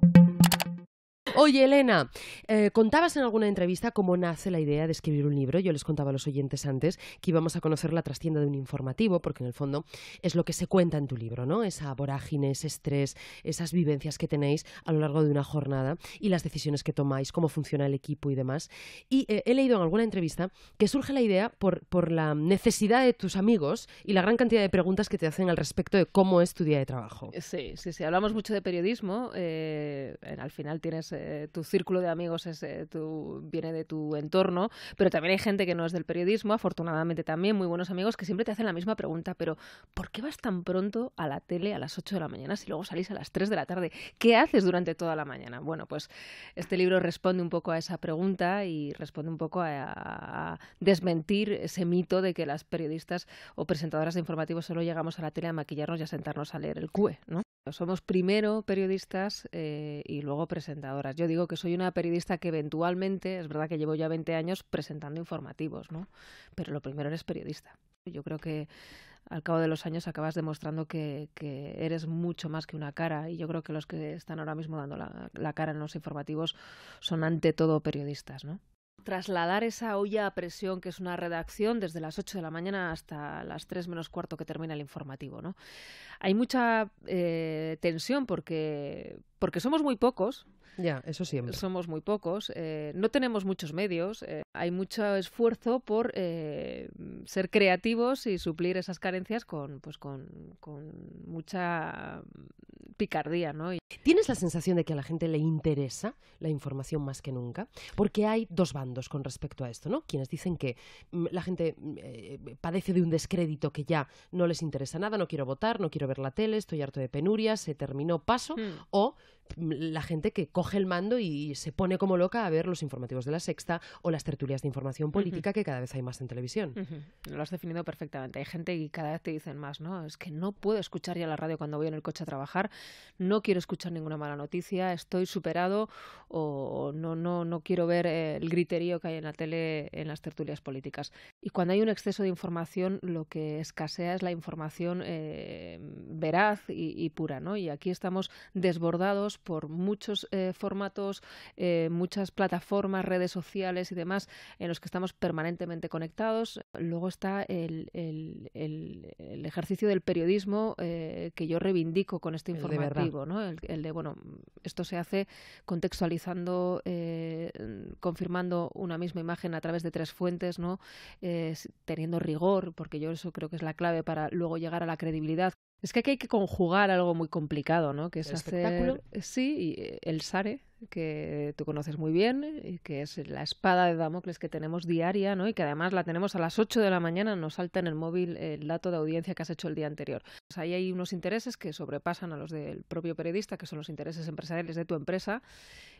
Thank you Oye, Elena, eh, contabas en alguna entrevista cómo nace la idea de escribir un libro. Yo les contaba a los oyentes antes que íbamos a conocer la trastienda de un informativo, porque en el fondo es lo que se cuenta en tu libro, ¿no? Esa vorágine, ese estrés, esas vivencias que tenéis a lo largo de una jornada y las decisiones que tomáis, cómo funciona el equipo y demás. Y eh, he leído en alguna entrevista que surge la idea por, la necesidad de tus amigos y la gran cantidad de preguntas que te hacen al respecto de cómo es tu día de trabajo. Sí, sí, sí. Hablamos mucho de periodismo. Eh, al final tienes eh, tu círculo de amigos es, eh, tu, viene de tu entorno, pero también hay gente que no es del periodismo, afortunadamente también, muy buenos amigos, que siempre te hacen la misma pregunta, pero ¿por qué vas tan pronto a la tele a las 8 de la mañana si luego salís a las 3 de la tarde? ¿Qué haces durante toda la mañana? Bueno, pues este libro responde un poco a esa pregunta y responde un poco a, desmentir ese mito de que las periodistas o presentadoras de informativos solo llegamos a la tele a maquillarnos y a sentarnos a leer el CUE, ¿no? Somos primero periodistas eh, y luego presentadoras. Yo digo que soy una periodista que eventualmente, es verdad que llevo ya 20 años presentando informativos, ¿no? Pero lo primero eres periodista. Yo creo que al cabo de los años acabas demostrando que, que, eres mucho más que una cara y yo creo que los que están ahora mismo dando la, la cara en los informativos son ante todo periodistas, ¿no? trasladar esa olla a presión que es una redacción desde las 8 de la mañana hasta las 3 menos cuarto que termina el informativo. ¿no? Hay mucha eh, tensión porque, porque somos muy pocos. Ya, eso siempre. Somos muy pocos. Eh, no tenemos muchos medios. Eh, hay mucho esfuerzo por ser creativos y suplir esas carencias con, pues con mucha ¿Tienes la sensación de que a la gente le interesa la información más que nunca? Porque hay dos bandos con respecto a esto, ¿no? Quienes dicen que mm, la gente mm, eh, padece de un descrédito que ya no les interesa nada, no quiero votar, no quiero ver la tele, estoy harto de penurias, se terminó paso, hmm. o la gente que coge el mando y se pone como loca a ver los informativos de la sexta o las tertulias de información política que cada vez hay más en televisión. Lo has definido perfectamente. Hay gente que cada vez te dicen más, ¿no? Es que no puedo escuchar ya la radio cuando voy en el coche a trabajar, no quiero escuchar ninguna mala noticia, estoy superado o no, no, no quiero ver eh, el griterío que hay en la tele en las tertulias políticas. Y cuando hay un exceso de información, lo que escasea es la información eh, veraz y, y pura, ¿no? Y aquí estamos desbordados por muchos eh, formatos, eh, muchas plataformas, redes sociales y demás en los que estamos permanentemente conectados. Luego está el, ejercicio del periodismo eh, que yo reivindico con este informativo, ¿no? el de, bueno, esto se hace contextualizando, confirmando una misma imagen a través de tres fuentes, ¿no? teniendo rigor, porque yo eso creo que es la clave para luego llegar a la credibilidad es que aquí hay que conjugar algo muy complicado, ¿no? Que es hacer... Eh, sí, y eh, el SARE, que tú conoces muy bien, y eh, que es la espada de Damocles que tenemos diaria, ¿no? Y que además la tenemos a las 8 de la mañana, nos salta en el móvil el dato de audiencia que has hecho el día anterior. Pues ahí hay unos intereses que sobrepasan a los del propio periodista, que son los intereses empresariales de tu empresa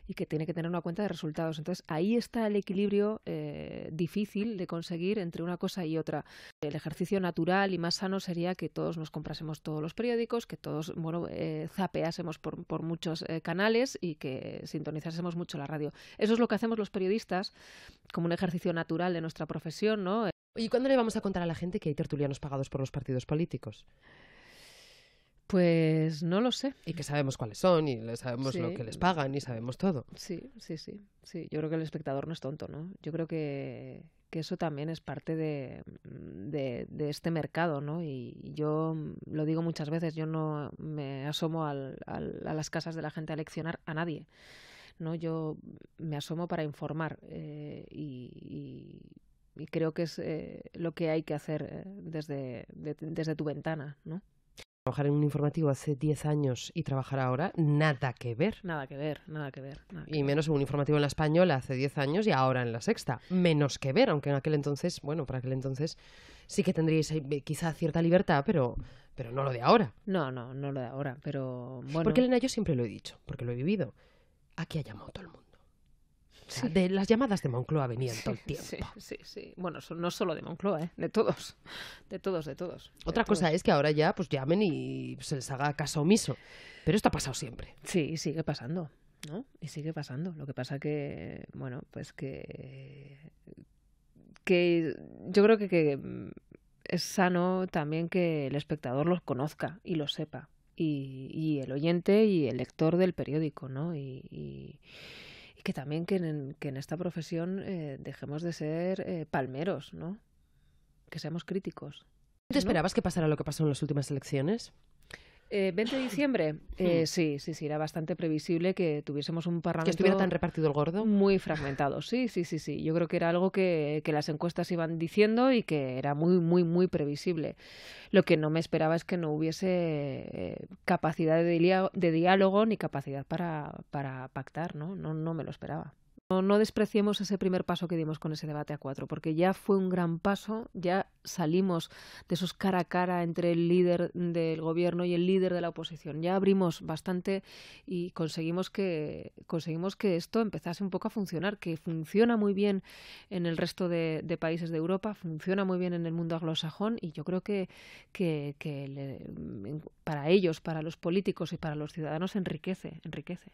y que tiene que tener una cuenta de resultados. Entonces ahí está el equilibrio eh, difícil de conseguir entre una cosa y otra. El ejercicio natural y más sano sería que todos nos comprásemos todos los periódicos, que todos, bueno, eh, zapeásemos por, muchos canales y que sintonizásemos mucho la radio. Eso es lo que hacemos los periodistas como un ejercicio natural de nuestra profesión, ¿no? ¿Y cuándo le vamos a contar a la gente que hay tertulianos pagados por los partidos políticos? Pues no lo sé. Y que sabemos cuáles son y sabemos lo que les pagan y sabemos todo. Sí, sí, sí, sí. Yo creo que el espectador no es tonto, ¿no? Yo creo que que eso también es parte de, mm, de, este mercado, ¿no? Y yo mm, lo digo muchas veces, yo no me asomo al, a las casas de la gente a leccionar a nadie, ¿no? Yo me asomo para informar eh, y, creo que es eh, lo que hay que hacer eh, desde, desde tu ventana, ¿no? Trabajar en un informativo hace 10 años y trabajar ahora, nada que ver. Nada que ver, nada que ver. y menos en un informativo en la española hace 10 años y ahora en la sexta. Menos que ver, aunque en aquel entonces, bueno, para aquel entonces sí que tendríais eh, quizá cierta libertad, pero, pero no lo de ahora. No, no, no lo de ahora, pero bueno. Porque Elena, yo siempre lo he dicho, porque lo he vivido. Aquí ha llamado todo el mundo de las llamadas de Moncloa venían todo el tiempo. Sí, sí, sí. Bueno, no solo de Moncloa, ¿eh? de todos, de todos, de todos. Otra cosa es que ahora ya pues llamen y se les haga caso omiso, pero esto ha pasado siempre. Sí, sigue pasando, ¿no? Y sigue pasando. Lo que pasa que, bueno, pues que, que yo creo que, que es sano también que el espectador los conozca y los sepa. Y, y el oyente y el lector del periódico, ¿no? y que también que en, que en esta profesión eh, dejemos de ser eh, palmeros, ¿no? Que seamos críticos. ¿Te esperabas que pasara lo que pasó en las últimas elecciones? Eh, 20 de diciembre, eh, hmm. sí, sí, sí, era bastante previsible que tuviésemos un parlamento... Que estuviera tan repartido el gordo. Muy fragmentado, sí, sí, sí, sí. Yo creo que era algo que, que las encuestas iban diciendo y que era muy, muy, muy previsible. Lo que no me esperaba es que no hubiese eh, capacidad de, de diálogo ni capacidad para, para pactar, ¿no? ¿no? No me lo esperaba no despreciemos ese primer paso que dimos con ese debate a cuatro, porque ya fue un gran paso, ya salimos de esos cara a cara entre el líder del gobierno y el líder de la oposición, ya abrimos bastante y conseguimos que, conseguimos que esto empezase un poco a funcionar, que funciona muy bien en el resto de, países de Europa, funciona muy bien en el mundo anglosajón y yo creo que, que, para ellos, para los políticos y para los ciudadanos enriquece, enriquece.